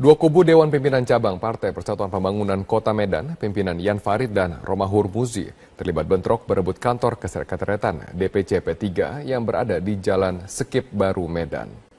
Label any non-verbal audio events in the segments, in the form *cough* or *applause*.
Dua kubu Dewan Pimpinan Cabang Partai Persatuan Pembangunan Kota Medan, pimpinan Yan Farid dan Romahur Muzi, terlibat bentrok berebut kantor kesekretariatan DPC P3 yang berada di Jalan Sekip Baru Medan.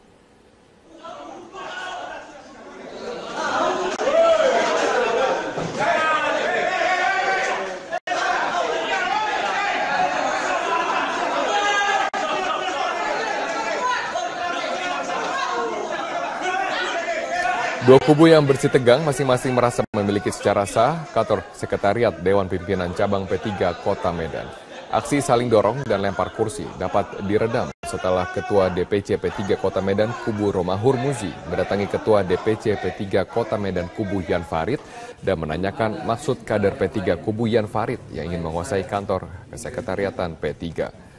Dua kubu yang bersih tegang masing-masing merasa memiliki secara sah kantor sekretariat Dewan Pimpinan Cabang P3 Kota Medan. Aksi saling dorong dan lempar kursi dapat diredam setelah Ketua DPC P3 Kota Medan Kubu Romahur Muzi mendatangi Ketua DPC P3 Kota Medan Kubu Yan Farid dan menanyakan maksud kader P3 Kubu Yan Farid yang ingin menguasai kantor kesekretariatan P3.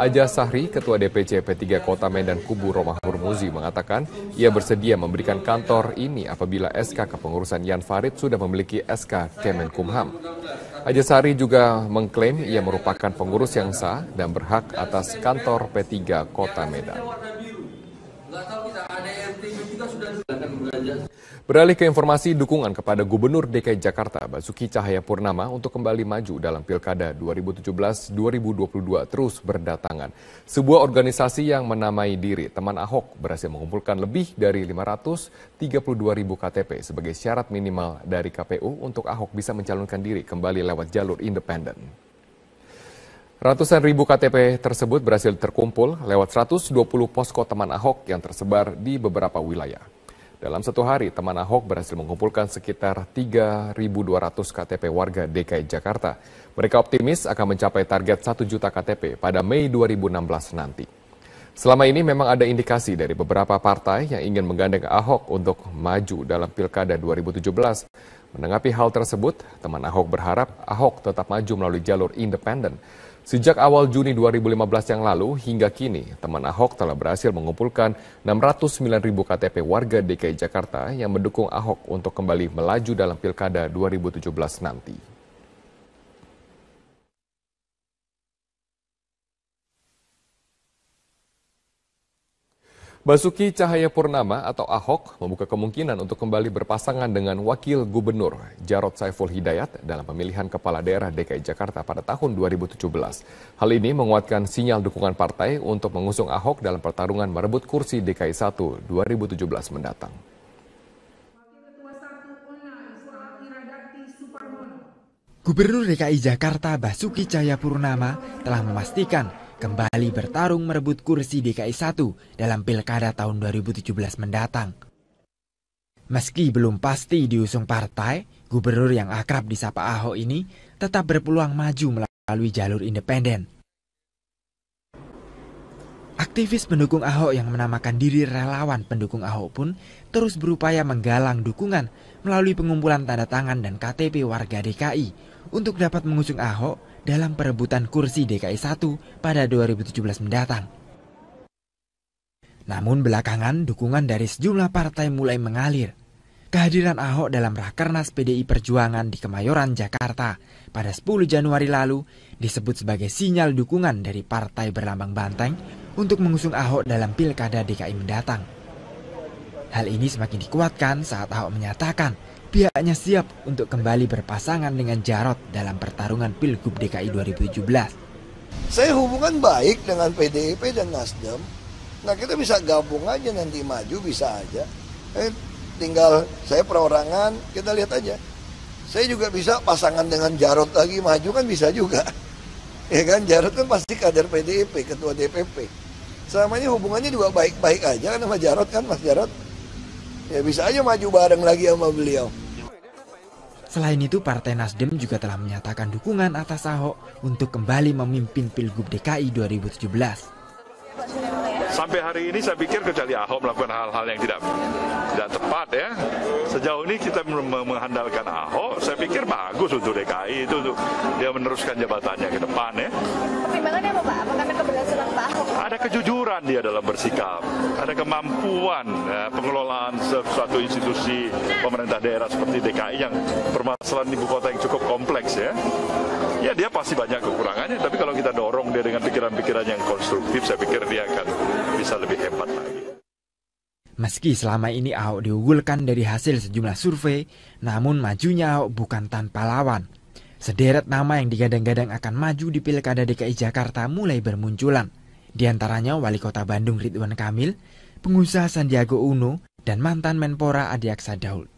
Aja Sahri, Ketua DPC P3 Kota Medan Kubu Romah Murmuzi mengatakan ia bersedia memberikan kantor ini apabila SK kepengurusan Yan Farid sudah memiliki SK Kemenkumham. Aja Sahri juga mengklaim ia merupakan pengurus yang sah dan berhak atas kantor P3 Kota Medan. Beralih ke informasi dukungan kepada Gubernur DKI Jakarta Basuki Cahaya Purnama untuk kembali maju dalam Pilkada 2017-2022 terus berdatangan. Sebuah organisasi yang menamai diri Teman Ahok berhasil mengumpulkan lebih dari 532 ribu KTP sebagai syarat minimal dari KPU untuk Ahok bisa mencalonkan diri kembali lewat jalur independen. Ratusan ribu KTP tersebut berhasil terkumpul lewat 120 posko teman Ahok yang tersebar di beberapa wilayah. Dalam satu hari, teman Ahok berhasil mengumpulkan sekitar 3.200 KTP warga DKI Jakarta. Mereka optimis akan mencapai target 1 juta KTP pada Mei 2016 nanti. Selama ini memang ada indikasi dari beberapa partai yang ingin menggandeng Ahok untuk maju dalam Pilkada 2017. Menanggapi hal tersebut, teman Ahok berharap Ahok tetap maju melalui jalur independen Sejak awal Juni 2015 yang lalu hingga kini, teman Ahok telah berhasil mengumpulkan 609 ribu KTP warga DKI Jakarta yang mendukung Ahok untuk kembali melaju dalam Pilkada 2017 nanti. Basuki Cahaya Purnama atau Ahok membuka kemungkinan untuk kembali berpasangan dengan Wakil Gubernur Jarod Saiful Hidayat dalam pemilihan Kepala Daerah DKI Jakarta pada tahun 2017. Hal ini menguatkan sinyal dukungan partai untuk mengusung Ahok dalam pertarungan merebut kursi DKI 1 2017 mendatang. Gubernur DKI Jakarta Basuki Cahaya Purnama telah memastikan kembali bertarung merebut kursi DKI 1 dalam pilkada tahun 2017 mendatang. Meski belum pasti diusung partai, gubernur yang akrab disapa Ahok ini tetap berpeluang maju melalui jalur independen. Aktivis pendukung Ahok yang menamakan diri relawan pendukung Ahok pun terus berupaya menggalang dukungan melalui pengumpulan tanda tangan dan KTP warga DKI untuk dapat mengusung Ahok dalam perebutan kursi DKI 1 pada 2017 mendatang. Namun belakangan dukungan dari sejumlah partai mulai mengalir. Kehadiran Ahok dalam Rakernas PDI Perjuangan di Kemayoran, Jakarta pada 10 Januari lalu disebut sebagai sinyal dukungan dari partai berlambang banteng untuk mengusung Ahok dalam Pilkada DKI mendatang. Hal ini semakin dikuatkan saat Ahok menyatakan pihaknya siap untuk kembali berpasangan dengan Jarot dalam pertarungan Pilgub DKI 2017. Saya hubungan baik dengan PDIP dan Nasdem. Nah kita bisa gabung aja nanti maju bisa aja. Eh, tinggal saya perorangan kita lihat aja. Saya juga bisa pasangan dengan Jarot lagi maju kan bisa juga. *laughs* Ya kan Jarot kan pasti kader PDIP, ketua DPP. Selama ini hubungannya juga baik-baik aja kan sama Jarot kan Mas Jarot. Ya bisa aja maju bareng lagi sama beliau. Selain itu, Partai Nasdem juga telah menyatakan dukungan atas Ahok untuk kembali memimpin Pilgub DKI 2017. Sampai hari ini saya pikir kecuali Ahok melakukan hal-hal yang tidak tidak tepat ya. Sejauh ini kita mengandalkan Ahok, saya pikir bagus untuk DKI itu untuk dia meneruskan jabatannya ke depan ya. Pertimbangannya apa Pak? Apakah kejujuran dia dalam bersikap, ada kemampuan ya, pengelolaan suatu institusi pemerintah daerah seperti DKI yang permasalahan ibu kota yang cukup kompleks ya. Ya dia pasti banyak kekurangannya, tapi kalau kita dorong dia dengan pikiran-pikiran yang konstruktif, saya pikir dia akan bisa lebih hebat lagi. Meski selama ini Ahok diunggulkan dari hasil sejumlah survei, namun majunya Ahok bukan tanpa lawan. Sederet nama yang digadang-gadang akan maju di Pilkada DKI Jakarta mulai bermunculan. Di antaranya Wali Kota Bandung Ridwan Kamil, pengusaha Sandiago Uno, dan mantan Menpora Adi Daud.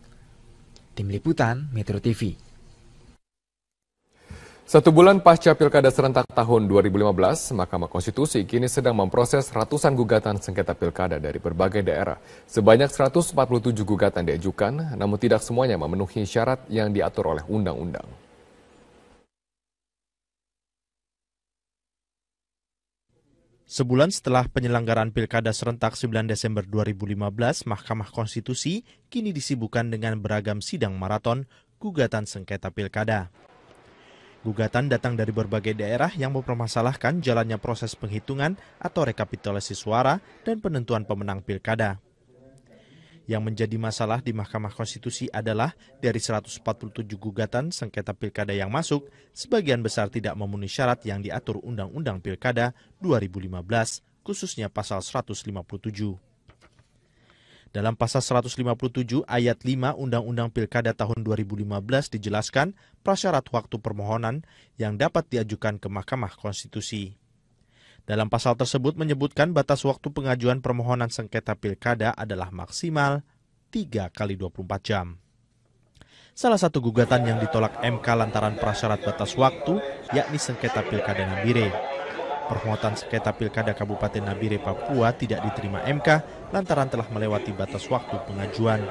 Tim Liputan Metro TV. Satu bulan pasca Pilkada serentak tahun 2015, Mahkamah Konstitusi kini sedang memproses ratusan gugatan sengketa pilkada dari berbagai daerah. Sebanyak 147 gugatan diajukan, namun tidak semuanya memenuhi syarat yang diatur oleh undang-undang. Sebulan setelah penyelenggaraan Pilkada serentak 9 Desember 2015, Mahkamah Konstitusi kini disibukkan dengan beragam sidang maraton gugatan sengketa Pilkada. Gugatan datang dari berbagai daerah yang mempermasalahkan jalannya proses penghitungan atau rekapitulasi suara dan penentuan pemenang Pilkada. Yang menjadi masalah di Mahkamah Konstitusi adalah dari 147 gugatan sengketa pilkada yang masuk, sebagian besar tidak memenuhi syarat yang diatur Undang-Undang Pilkada 2015, khususnya pasal 157. Dalam pasal 157 ayat 5 Undang-Undang Pilkada tahun 2015 dijelaskan prasyarat waktu permohonan yang dapat diajukan ke Mahkamah Konstitusi. Dalam pasal tersebut menyebutkan batas waktu pengajuan permohonan sengketa pilkada adalah maksimal 3 kali 24 jam. Salah satu gugatan yang ditolak MK lantaran prasyarat batas waktu yakni sengketa pilkada Nabire. Permohonan sengketa pilkada Kabupaten Nabire, Papua tidak diterima MK lantaran telah melewati batas waktu pengajuan.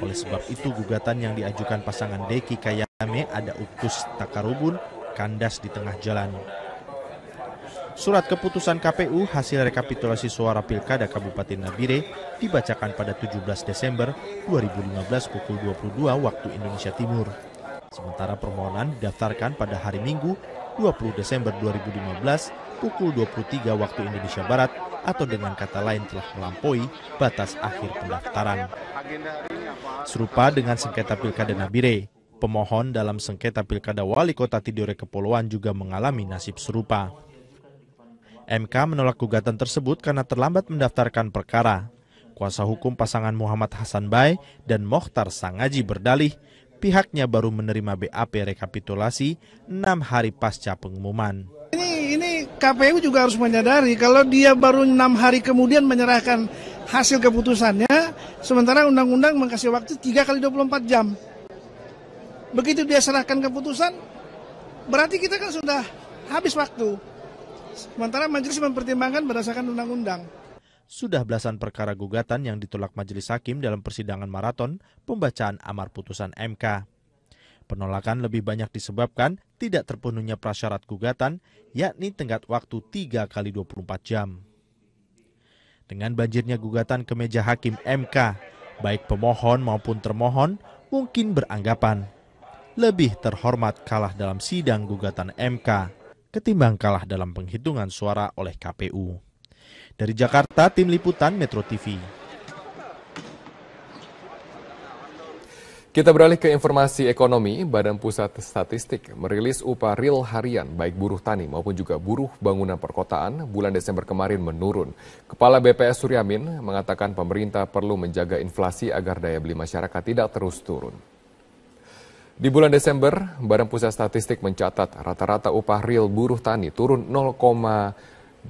Oleh sebab itu gugatan yang diajukan pasangan Deki Kayame ada utus Takarubun kandas di tengah jalan. Surat keputusan KPU hasil rekapitulasi suara Pilkada Kabupaten Nabire dibacakan pada 17 Desember 2015 pukul 22 waktu Indonesia Timur. Sementara permohonan didaftarkan pada hari Minggu 20 Desember 2015 pukul 23 waktu Indonesia Barat atau dengan kata lain telah melampaui batas akhir pendaftaran. Serupa dengan sengketa Pilkada Nabire, pemohon dalam sengketa Pilkada Wali Kota Tidore Kepulauan juga mengalami nasib serupa. MK menolak gugatan tersebut karena terlambat mendaftarkan perkara. Kuasa hukum pasangan Muhammad Hasan Bay dan Mohtar Sangaji berdalih, pihaknya baru menerima BAP rekapitulasi 6 hari pasca pengumuman. Ini, ini KPU juga harus menyadari kalau dia baru 6 hari kemudian menyerahkan hasil keputusannya, sementara undang-undang mengkasih waktu 3 kali 24 jam. Begitu dia serahkan keputusan, berarti kita kan sudah habis waktu. Sementara majelis mempertimbangkan berdasarkan undang-undang. Sudah belasan perkara gugatan yang ditolak majelis hakim dalam persidangan maraton pembacaan amar putusan MK. Penolakan lebih banyak disebabkan tidak terpenuhnya prasyarat gugatan, yakni tenggat waktu 3 kali 24 jam. Dengan banjirnya gugatan ke meja hakim MK, baik pemohon maupun termohon mungkin beranggapan lebih terhormat kalah dalam sidang gugatan MK ketimbang kalah dalam penghitungan suara oleh KPU. Dari Jakarta, Tim Liputan Metro TV. Kita beralih ke informasi ekonomi, Badan Pusat Statistik merilis upah real harian baik buruh tani maupun juga buruh bangunan perkotaan bulan Desember kemarin menurun. Kepala BPS Suryamin mengatakan pemerintah perlu menjaga inflasi agar daya beli masyarakat tidak terus turun. Di bulan Desember, Badan Pusat Statistik mencatat rata-rata upah real buruh tani turun 0,89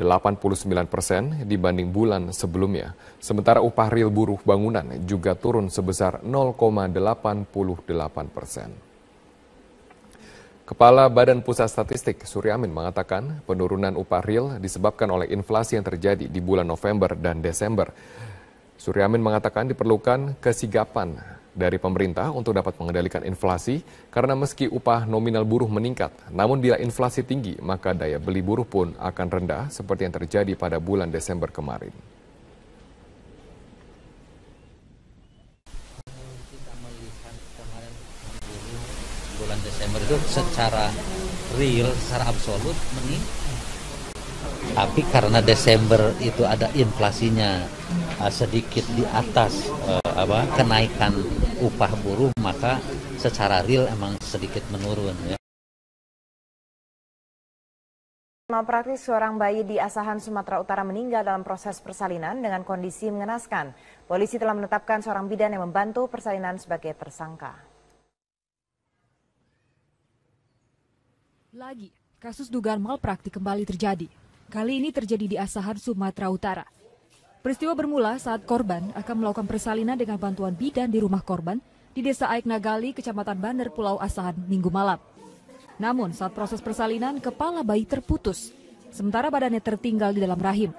persen dibanding bulan sebelumnya. Sementara upah real buruh bangunan juga turun sebesar 0,88 persen. Kepala Badan Pusat Statistik Suryamin mengatakan penurunan upah real disebabkan oleh inflasi yang terjadi di bulan November dan Desember. Suryamin mengatakan diperlukan kesigapan dari pemerintah untuk dapat mengendalikan inflasi karena meski upah nominal buruh meningkat, namun bila inflasi tinggi maka daya beli buruh pun akan rendah seperti yang terjadi pada bulan Desember kemarin. bulan Desember itu secara real, secara absolut meningkat. Tapi karena Desember itu ada inflasinya eh, sedikit di atas eh, apa kenaikan upah buruh maka secara real emang sedikit menurun ya. Malpraktis seorang bayi di Asahan, Sumatera Utara meninggal dalam proses persalinan dengan kondisi mengenaskan. Polisi telah menetapkan seorang bidan yang membantu persalinan sebagai tersangka. Lagi, kasus dugaan malpraktik kembali terjadi. Kali ini terjadi di Asahan, Sumatera Utara. Peristiwa bermula saat korban akan melakukan persalinan dengan bantuan bidan di rumah korban di Desa Aik Nagali, Kecamatan Bandar Pulau Asahan, Minggu malam. Namun, saat proses persalinan, kepala bayi terputus, sementara badannya tertinggal di dalam rahim.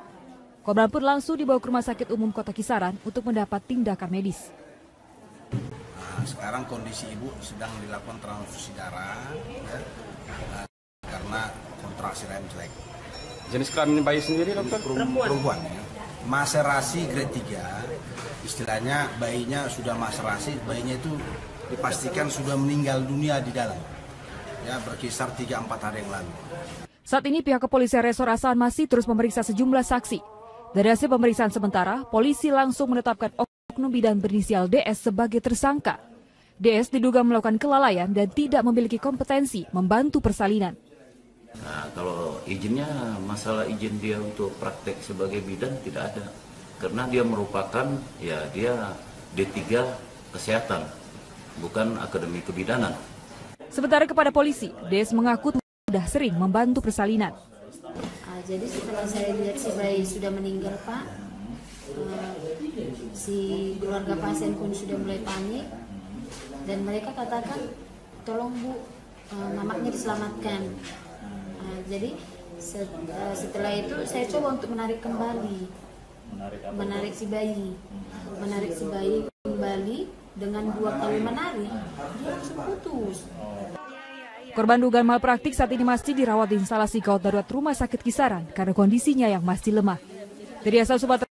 Korban pun langsung dibawa ke Rumah Sakit Umum Kota Kisaran untuk mendapat tindakan medis. sekarang kondisi ibu sedang dilakukan transfusi darah ya, karena kontraksi rahim jelek. Jenis kelamin bayi sendiri dokter? Perempuan. Perempuan ya maserasi grade 3 istilahnya bayinya sudah maserasi bayinya itu dipastikan sudah meninggal dunia di dalam ya berkisar 3-4 hari yang lalu saat ini pihak kepolisian resor Asahan masih terus memeriksa sejumlah saksi dari hasil pemeriksaan sementara polisi langsung menetapkan oknum bidan berinisial DS sebagai tersangka DS diduga melakukan kelalaian dan tidak memiliki kompetensi membantu persalinan Nah, kalau izinnya masalah izin dia untuk praktek sebagai bidan tidak ada. Karena dia merupakan ya dia D3 kesehatan, bukan akademi kebidanan. Sementara kepada polisi, Des mengaku sudah sering membantu persalinan. Ah, jadi setelah saya lihat si bayi sudah meninggal, Pak, eh, si keluarga pasien pun sudah mulai panik dan mereka katakan, tolong Bu, eh, mamaknya diselamatkan nah, jadi eh, setelah itu saya coba untuk menarik kembali menarik, si bayi hmm. menarik si bayi kembali dengan dua kali menarik ah. dia langsung putus oh. Korban dugaan malpraktik saat ini masih dirawat di instalasi gawat darurat rumah sakit kisaran karena kondisinya yang masih lemah. Dari asal Sumatera